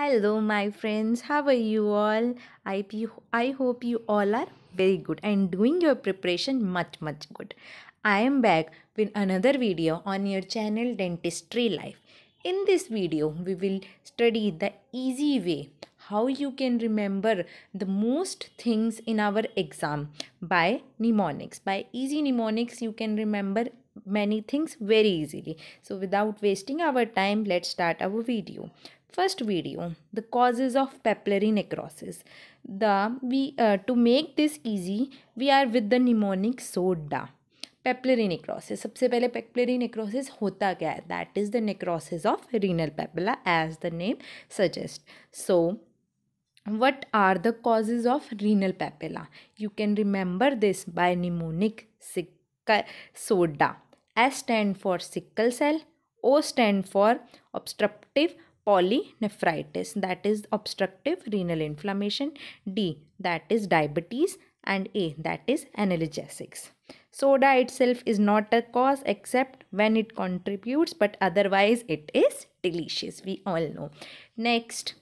Hello, my friends. How are you all? I, I hope you all are very good and doing your preparation much, much good. I am back with another video on your channel Dentistry Life. In this video, we will study the easy way how you can remember the most things in our exam by mnemonics. By easy mnemonics, you can remember many things very easily. So without wasting our time, let's start our video. First video, the causes of papillary necrosis. The we uh, To make this easy, we are with the mnemonic SODA. Papillary necrosis. सबसे पहले papillary necrosis hota क्या है that is the necrosis of renal papilla as the name what are the causes of renal papilla you can remember this by mnemonic sickle soda s stand for sickle cell o stand for obstructive polynephritis that is obstructive renal inflammation d that is diabetes and a that is analgesics soda itself is not a cause except when it contributes but otherwise it is delicious we all know next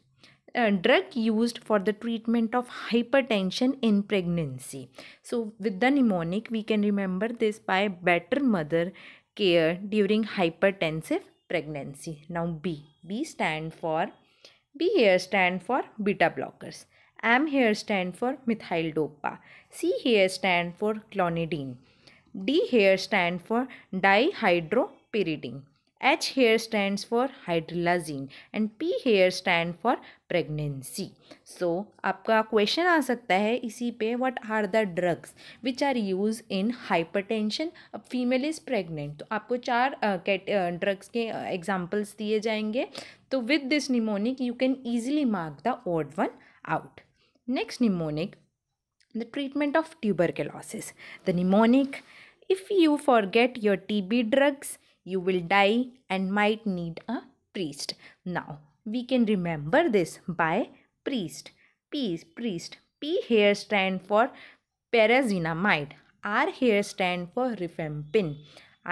drug used for the treatment of hypertension in pregnancy so with the mnemonic we can remember this by better mother care during hypertensive pregnancy now b B stand for B here stand for beta blockers. M here stand for methyl dopa. C here stand for clonidine. D here stand for dihydropyridine. H here stand for hydralazine and P here stand for pregnancy so आपका question आ सकता है इसी पे what are the drugs which are use in hypertension female is pregnant तो आपको चार drugs uh, के एग्जाम्पल्स uh, दिए जाएंगे तो with this mnemonic you can easily mark the odd one out next mnemonic the treatment of tuberculosis the mnemonic if you forget your T B drugs you will die and might need a priest. Now, we can remember this by priest. P is priest. P here stand for pyrazinamide. R here stand for rifampin.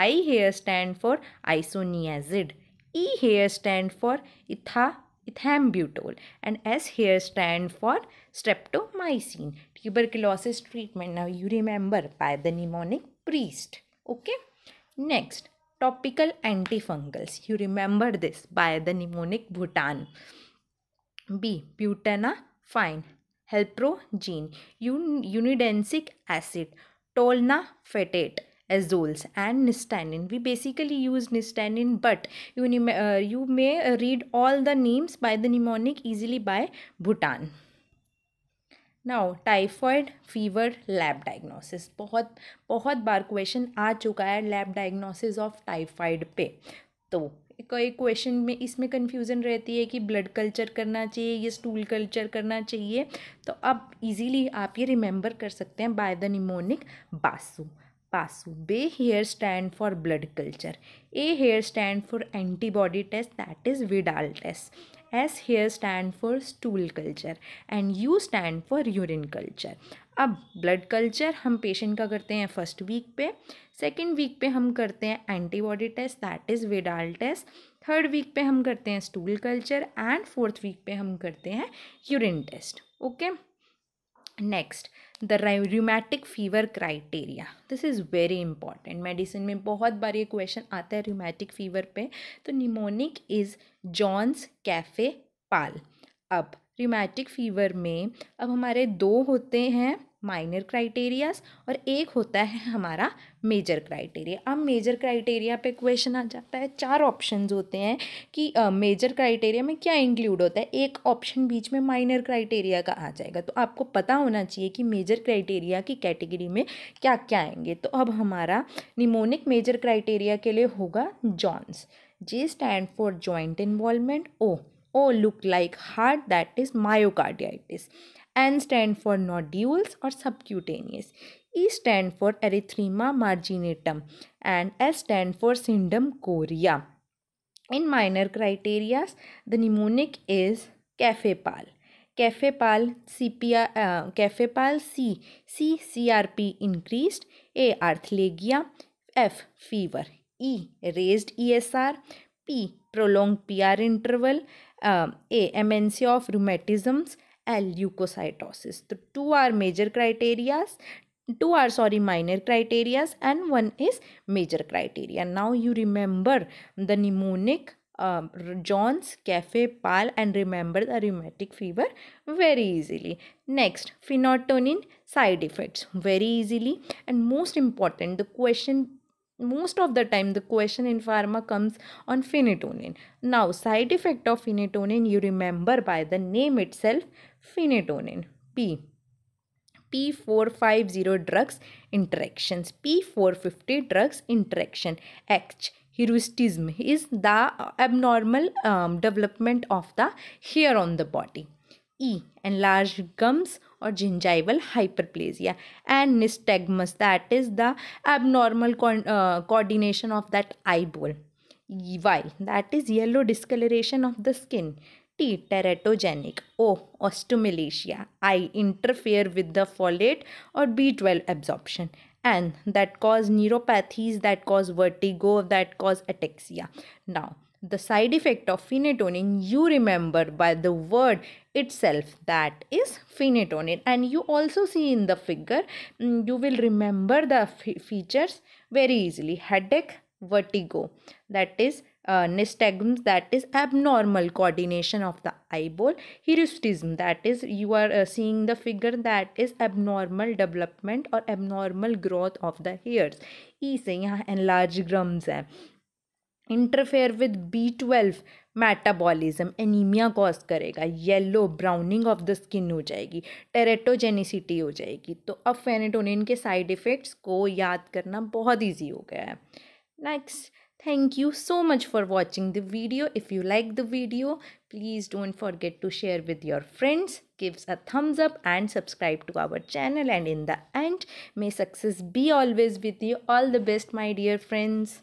I here stand for isoniazid. E here stand for etha ethambutol and S here stand for streptomycin. Tuberculosis treatment. Now you remember by the mnemonic priest. Okay. Next, topical antifungals. You remember this by the mnemonic Bhutan. B. Butana fine. Helprogene, un unidensic acid, fetate azoles and nistanin. We basically use nistanin but you, uh, you may read all the names by the mnemonic easily by Bhutan. Now typhoid fever lab diagnosis बहुत बहुत बार question आ चुका है lab diagnosis of typhoid पे तो एक question में इसमें confusion रहती है कि ब्लड कल्चर करना चाहिए या स्टूल कल्चर करना चाहिए तो अब इजीली आप ये रिमेंबर कर सकते हैं बाय द निमोनिक बासू पासू B here stand for blood culture A here stand for antibody test that is Widal test S here stand for stool culture and U stand for urine culture अब blood culture हम patient का करते हैं first week पे second week पे हम करते हैं antibody test that is Widal test third week पे हम करते हैं stool culture and fourth week पे हम करते हैं urine test okay okay? Next the rheumatic fever criteria this is very important medicine में बहुत बार ये क्वेश्चन आता है र्यूमैटिक फीवर पे तो mnemonic is Jones cafe pal अब र्यूमैटिक फीवर में अब हमारे दो होते हैं माइनर क्राइटेरियाज और एक होता है हमारा मेजर क्राइटेरिया अब मेजर क्राइटेरिया पे क्वेश्चन आ जाता है चार ऑप्शंस होते हैं कि मेजर uh, क्राइटेरिया में क्या इंक्लूड होता है एक ऑप्शन बीच में माइनर क्राइटेरिया का आ जाएगा तो आपको पता होना चाहिए कि मेजर क्राइटेरिया की कैटेगरी में क्या क्या आएंगे तो अब हमारा निमोनिक मेजर क्राइटेरिया के लिए होगा Jones J stand for joint involvement O O look like heart that is myocarditis N stand for nodules or subcutaneous. E stand for erythema marginatum and S stand for syndrome chorea. In minor criteria, the mnemonic is cafepal. Cafepal CPR, uh, cafepal C, C CRP increased, A arthralgia, F fever, E raised ESR, P prolonged PR interval, uh, A MNC of rheumatisms and leukocytosis. The two are major criteria, two are sorry minor criteria and one is major criteria. Now you remember the mnemonic uh, John's, Cafe, Pal and remember the rheumatic fever very easily. Next, phenotonin side effects very easily and most important the question most of the time the question in pharma comes on phenytoin now side effect of phenytoin you remember by the name itself phenytoin p p450 drugs interactions p450 drugs interaction h hirsutism is the abnormal um, development of the hair on the body E. Enlarged gums or gingival hyperplasia and nystagmus that is the abnormal uh, coordination of that eyeball. Y. That is yellow discoloration of the skin. T. Teratogenic. O. Osteomalacia. I. Interfere with the folate or B12 absorption and that cause neuropathies that cause vertigo that cause ataxia now the side effect of phenytoin you remember by the word itself that is phenytonin and you also see in the figure mm, you will remember the features very easily headache vertigo that is uh, nystagmus that is abnormal coordination of the eyeball hirsutism that is you are uh, seeing the figure that is abnormal development or abnormal growth of the hairs ease uh, enlarged enlarge uh, interfere with B12 metabolism anaemia cause करेगा yellow browning of the skin हो जाएगी teratogenicity हो जाएगी तो अब फेनेटोनिन के side effects को याद करना बहुत ईजी हो गया है next thank you so much for watching the video if you like the video please don't forget to share with your friends gives a thumbs up and subscribe to our channel and in the end may success be always with you all the best my dear friends